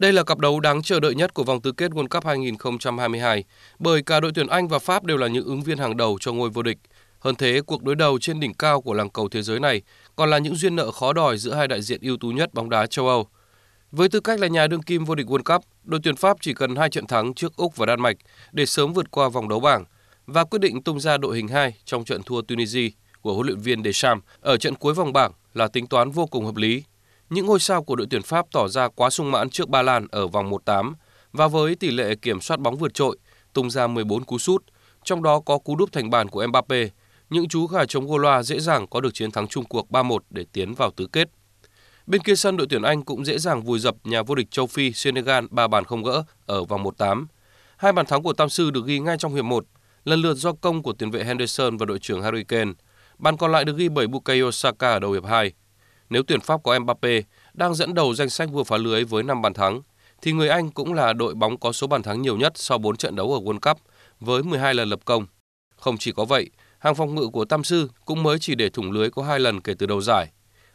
Đây là cặp đấu đáng chờ đợi nhất của vòng tứ kết World Cup 2022, bởi cả đội tuyển Anh và Pháp đều là những ứng viên hàng đầu cho ngôi vô địch. Hơn thế, cuộc đối đầu trên đỉnh cao của làng cầu thế giới này còn là những duyên nợ khó đòi giữa hai đại diện ưu tú nhất bóng đá châu Âu. Với tư cách là nhà đương kim vô địch World Cup, đội tuyển Pháp chỉ cần hai trận thắng trước Úc và Đan Mạch để sớm vượt qua vòng đấu bảng và quyết định tung ra đội hình 2 trong trận thua Tunisia của huấn luyện viên Deschamps ở trận cuối vòng bảng là tính toán vô cùng hợp lý những ngôi sao của đội tuyển Pháp tỏ ra quá sung mãn trước Ba Lan ở vòng 1-8 và với tỷ lệ kiểm soát bóng vượt trội, tung ra 14 cú sút, trong đó có cú đúp thành bàn của Mbappe, những chú gà chống gô loa dễ dàng có được chiến thắng chung cuộc 3-1 để tiến vào tứ kết. Bên kia sân đội tuyển Anh cũng dễ dàng vùi dập nhà vô địch châu Phi Senegal 3 bàn không gỡ ở vòng 1-8. Hai bàn thắng của Tam Sư được ghi ngay trong hiệp 1, lần lượt do công của tiền vệ Henderson và đội trưởng Harry Kane. Bàn còn lại được ghi bởi Bukayo Saka ở đầu hiệp 2. Nếu tuyển Pháp có Mbappe đang dẫn đầu danh sách vừa phá lưới với 5 bàn thắng, thì người Anh cũng là đội bóng có số bàn thắng nhiều nhất sau 4 trận đấu ở World Cup với 12 lần lập công. Không chỉ có vậy, hàng phòng ngự của Tam Sư cũng mới chỉ để thủng lưới có hai lần kể từ đầu giải.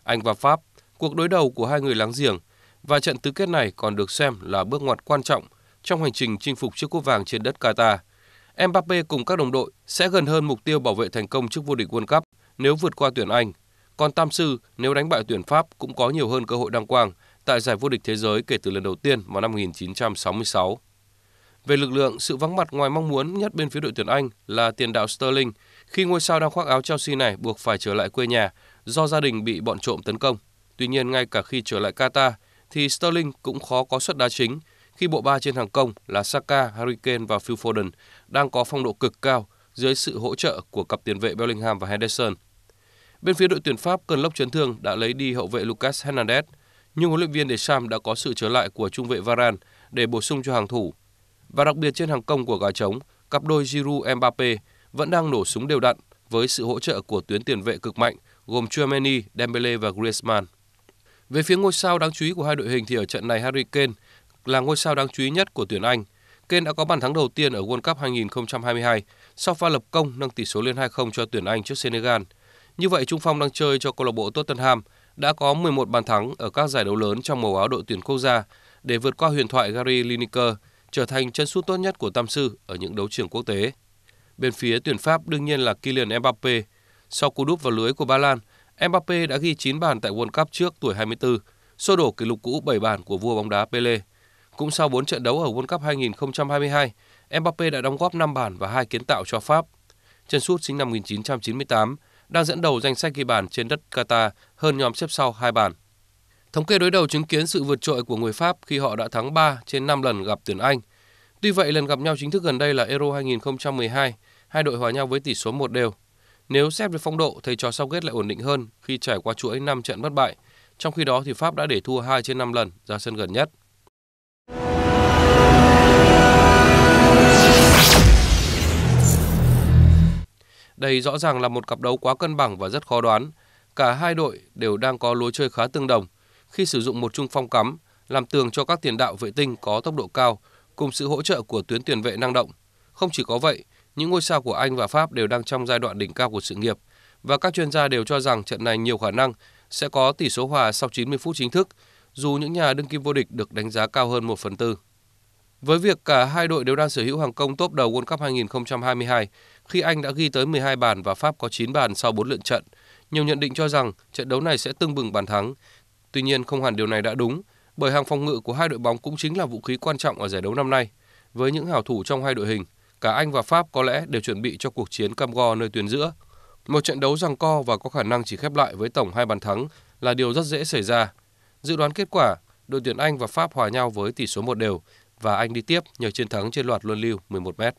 Anh và Pháp, cuộc đối đầu của hai người láng giềng và trận tứ kết này còn được xem là bước ngoặt quan trọng trong hành trình chinh phục chiếc cúp vàng trên đất Qatar. Mbappe cùng các đồng đội sẽ gần hơn mục tiêu bảo vệ thành công trước vô địch World Cup nếu vượt qua tuyển Anh còn Tam Sư nếu đánh bại tuyển Pháp cũng có nhiều hơn cơ hội đăng quang tại giải vô địch thế giới kể từ lần đầu tiên vào năm 1966. Về lực lượng, sự vắng mặt ngoài mong muốn nhất bên phía đội tuyển Anh là tiền đạo Sterling khi ngôi sao đang khoác áo Chelsea này buộc phải trở lại quê nhà do gia đình bị bọn trộm tấn công. Tuy nhiên, ngay cả khi trở lại Qatar thì Sterling cũng khó có suất đá chính khi bộ ba trên hàng công là Saka, Harry Kane và Phil Foden đang có phong độ cực cao dưới sự hỗ trợ của cặp tiền vệ Bellingham và Henderson – Bên phía đội tuyển Pháp, cơn lốc chấn thương đã lấy đi hậu vệ Lucas Hernandez, nhưng huấn luyện viên Deschamps đã có sự trở lại của trung vệ Varane để bổ sung cho hàng thủ. Và đặc biệt trên hàng công của gà trống, cặp đôi Giroud Mbappe vẫn đang nổ súng đều đặn với sự hỗ trợ của tuyến tiền vệ cực mạnh gồm Chouameni, Dembele và Griezmann. Về phía ngôi sao đáng chú ý của hai đội hình thì ở trận này Harry Kane là ngôi sao đáng chú ý nhất của tuyển Anh. Kane đã có bàn thắng đầu tiên ở World Cup 2022 sau pha lập công nâng tỷ số lên 2-0 cho tuyển Anh trước Senegal – như vậy, Trung Phong đang chơi cho câu lạc bộ Tottenham đã có 11 bàn thắng ở các giải đấu lớn trong màu áo đội tuyển quốc gia để vượt qua huyền thoại Gary Lineker, trở thành chân sút tốt nhất của Tam Sư ở những đấu trường quốc tế. Bên phía tuyển Pháp đương nhiên là Kylian Mbappe. Sau cú đúp vào lưới của Ba Lan, Mbappe đã ghi 9 bàn tại World Cup trước tuổi 24, sô đổ kỷ lục cũ 7 bàn của vua bóng đá Pele. Cũng sau 4 trận đấu ở World Cup 2022, Mbappe đã đóng góp 5 bàn và hai kiến tạo cho Pháp. Chân sút sinh năm 1998, đang dẫn đầu danh sách ghi bàn trên đất Qatar hơn nhóm xếp sau hai bàn. Thống kê đối đầu chứng kiến sự vượt trội của người Pháp khi họ đã thắng 3 trên 5 lần gặp tuyển Anh. Tuy vậy, lần gặp nhau chính thức gần đây là Euro 2012, hai đội hòa nhau với tỷ số 1 đều. Nếu xét về phong độ, thầy trò sau kết lại ổn định hơn khi trải qua chuỗi 5 trận bất bại. Trong khi đó thì Pháp đã để thua 2 trên 5 lần ra sân gần nhất. Đây rõ ràng là một cặp đấu quá cân bằng và rất khó đoán. Cả hai đội đều đang có lối chơi khá tương đồng khi sử dụng một trung phong cắm, làm tường cho các tiền đạo vệ tinh có tốc độ cao cùng sự hỗ trợ của tuyến tiền vệ năng động. Không chỉ có vậy, những ngôi sao của Anh và Pháp đều đang trong giai đoạn đỉnh cao của sự nghiệp và các chuyên gia đều cho rằng trận này nhiều khả năng sẽ có tỷ số hòa sau 90 phút chính thức, dù những nhà đương kim vô địch được đánh giá cao hơn 1 phần tư. Với việc cả hai đội đều đang sở hữu hàng công top đầu World Cup 2022, khi Anh đã ghi tới 12 bàn và Pháp có 9 bàn sau 4 lượt trận, nhiều nhận định cho rằng trận đấu này sẽ tưng bừng bàn thắng. Tuy nhiên không hẳn điều này đã đúng, bởi hàng phòng ngự của hai đội bóng cũng chính là vũ khí quan trọng ở giải đấu năm nay. Với những hào thủ trong hai đội hình, cả Anh và Pháp có lẽ đều chuẩn bị cho cuộc chiến cam go nơi tuyến giữa. Một trận đấu rằng co và có khả năng chỉ khép lại với tổng hai bàn thắng là điều rất dễ xảy ra. Dự đoán kết quả, đội tuyển Anh và Pháp hòa nhau với tỷ số một đều, và Anh đi tiếp nhờ chiến thắng trên loạt luân lưu 11 mét.